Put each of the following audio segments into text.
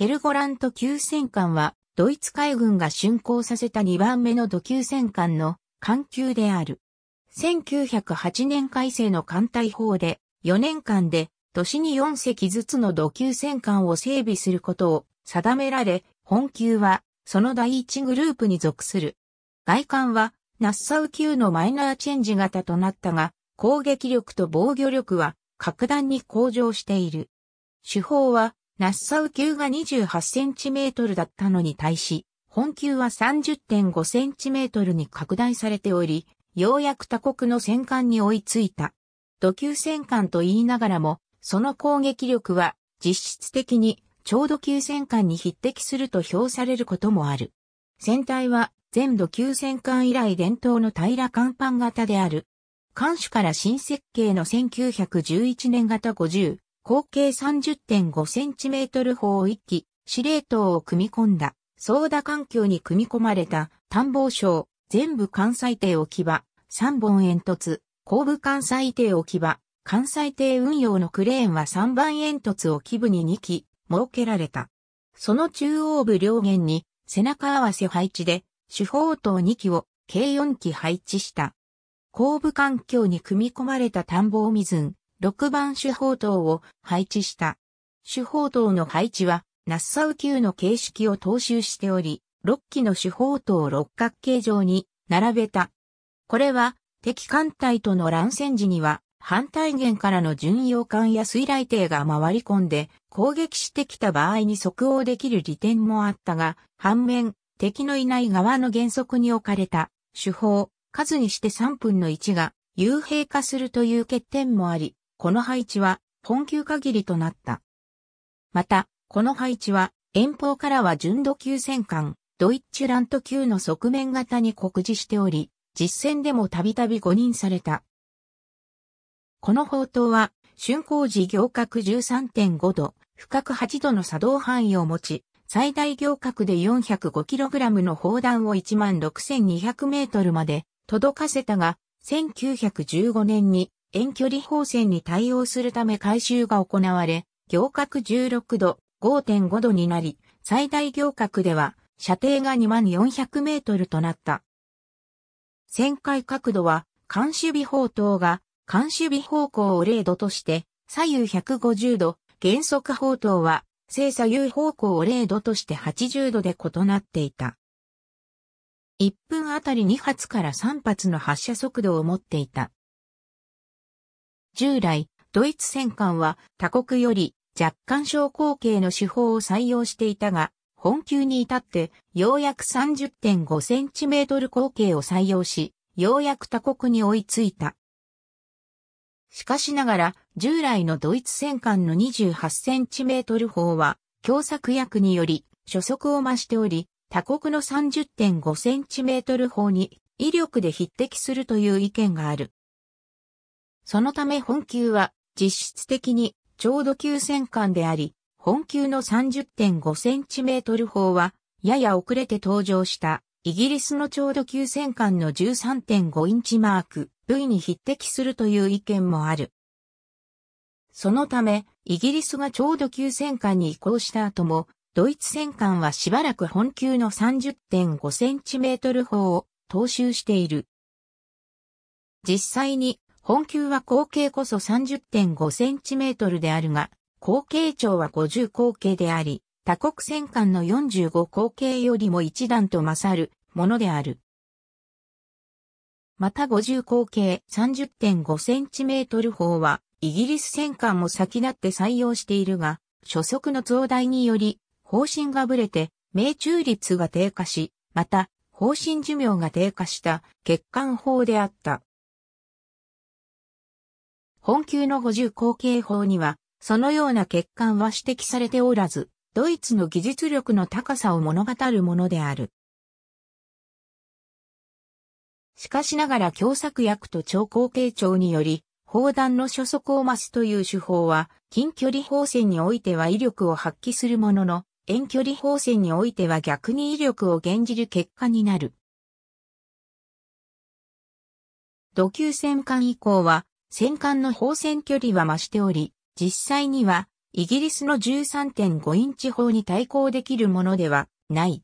ヘルゴラント級戦艦は、ドイツ海軍が竣工させた2番目の土級戦艦の艦級である。1908年改正の艦隊法で、4年間で、年に4隻ずつの土級戦艦を整備することを定められ、本級は、その第1グループに属する。外艦は、ナッサウ級のマイナーチェンジ型となったが、攻撃力と防御力は、格段に向上している。手法は、ナッサウ級が 28cm だったのに対し、本級は 30.5cm に拡大されており、ようやく他国の戦艦に追いついた。土級戦艦と言いながらも、その攻撃力は実質的に超土級戦艦に匹敵すると評されることもある。船体は全土級戦艦以来伝統の平甲板型である。艦首から新設計の1911年型50、口径 30.5cm 砲一機、司令塔を組み込んだ、操舵環境に組み込まれた、探防省、全部艦載艇置き場、3本煙突、後部艦載艇置き場、艦載艇運用のクレーンは3番煙突を基部に2機、設けられた。その中央部両舷に、背中合わせ配置で、主砲塔2機を、計4機配置した。後部環境に組み込まれた探んぼを水6番手法塔を配置した。手法塔の配置は、ナッサウ級の形式を踏襲しており、6機の手法塔を六角形状に並べた。これは、敵艦隊との乱戦時には、反対源からの巡洋艦や水雷艇が回り込んで攻撃してきた場合に即応できる利点もあったが、反面、敵のいない側の原則に置かれた手法、数にして3分の1が幽閉化するという欠点もあり、この配置は、本級限りとなった。また、この配置は、遠方からは純度級戦艦、ドイッチュラント級の側面型に告示しており、実戦でもたびたび誤認された。この砲塔は、竣工時行角13.5度、深く8度の作動範囲を持ち、最大行角で 405kg の砲弾を 16,200m まで届かせたが、1915年に遠距離放線に対応するため改修が行われ、行角16度、5.5度になり、最大行角では射程が2400メートルとなった。旋回角度は、監守備方等が、監守備方向を0度として、左右150度、減速方塔は、正左右方向を0度として80度で異なっていた。1分あたり2発から3発の発射速度を持っていた。従来、ドイツ戦艦は他国より若干小口径の手法を採用していたが、本級に至ってようやく 30.5cm 口径を採用し、ようやく他国に追いついた。しかしながら、従来のドイツ戦艦の 28cm 砲は、強作薬により、初速を増しており、他国の 30.5cm 砲に威力で匹敵するという意見がある。そのため本級は実質的にちょうど急戦艦であり、本級の 30.5cm 砲はやや遅れて登場したイギリスのちょうど急戦艦の13.5インチマーク V に匹敵するという意見もある。そのため、イギリスがちょうど急戦艦に移行した後も、ドイツ戦艦はしばらく本級の 30.5cm 砲を踏襲している。実際に本級は口径こそ 30.5cm であるが、口径長は50口径であり、多国戦艦の45口径よりも一段と勝るものである。また50口径 30.5cm 砲は、イギリス戦艦も先立って採用しているが、初速の増大により、方針がぶれて、命中率が低下し、また、方針寿命が低下した欠陥砲であった。本級の補充後継法には、そのような欠陥は指摘されておらず、ドイツの技術力の高さを物語るものである。しかしながら共作役と超後継長により、砲弾の初速を増すという手法は、近距離砲戦においては威力を発揮するものの、遠距離砲戦においては逆に威力を減じる結果になる。土級戦艦以降は、戦艦の砲戦距離は増しており、実際にはイギリスの13.5インチ砲に対抗できるものではない。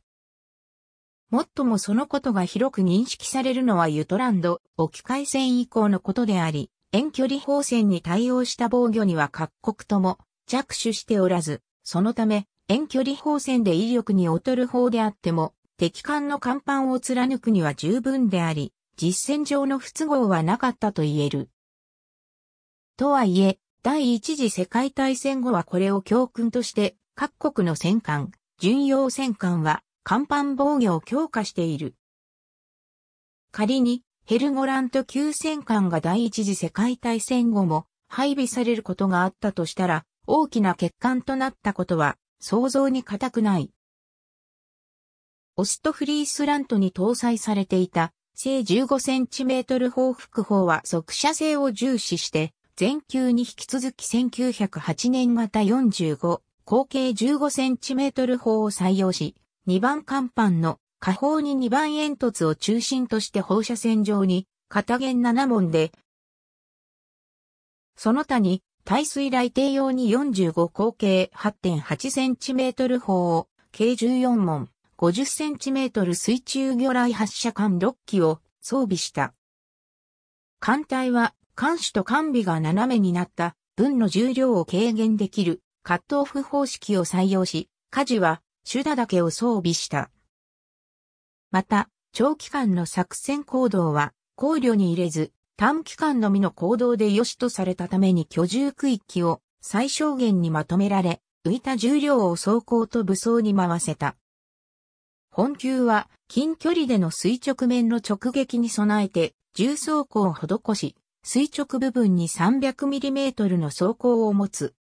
もっともそのことが広く認識されるのはユトランド沖海戦以降のことであり、遠距離砲戦に対応した防御には各国とも着手しておらず、そのため遠距離砲戦で威力に劣る砲であっても、敵艦の甲板を貫くには十分であり、実戦上の不都合はなかったと言える。とはいえ、第一次世界大戦後はこれを教訓として、各国の戦艦、巡洋戦艦は、甲板防御を強化している。仮に、ヘルゴラント級戦艦が第一次世界大戦後も配備されることがあったとしたら、大きな欠陥となったことは想像に難くない。オストフリースラントに搭載されていた、正1 5トル報復砲は速射性を重視して、前級に引き続き1908年型45、口径 15cm 砲を採用し、2番甲板の下方に2番煙突を中心として放射線上に、片弦7門で、その他に、耐水雷艇用に45口径 8.8cm 砲を、計14門、50cm 水中魚雷発射管6機を装備した。艦隊は艦首と艦尾が斜めになった分の重量を軽減できるカットオフ方式を採用し、火事は手段だけを装備した。また、長期間の作戦行動は考慮に入れず、短期間のみの行動で良しとされたために居住区域を最小限にまとめられ、浮いた重量を走行と武装に回せた。本級は近距離での垂直面の直撃に備えて重装甲を施し、垂直部分に 300mm の装甲を持つ。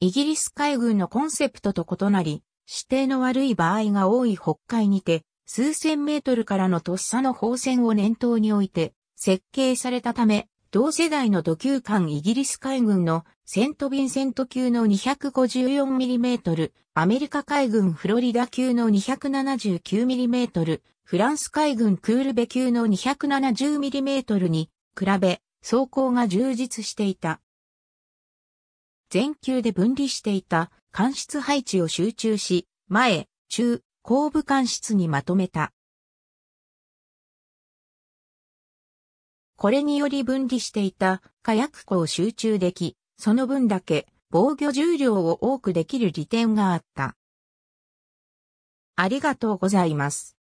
イギリス海軍のコンセプトと異なり、指定の悪い場合が多い北海にて、数千メートルからのとっさの砲線を念頭において設計されたため、同世代の土級艦イギリス海軍のセントビンセント級の 254mm、アメリカ海軍フロリダ級の 279mm、フランス海軍クールベ級の 270mm に比べ、走行が充実していた。全球で分離していた間室配置を集中し、前、中、後部間室にまとめた。これにより分離していた火薬庫を集中でき、その分だけ防御重量を多くできる利点があった。ありがとうございます。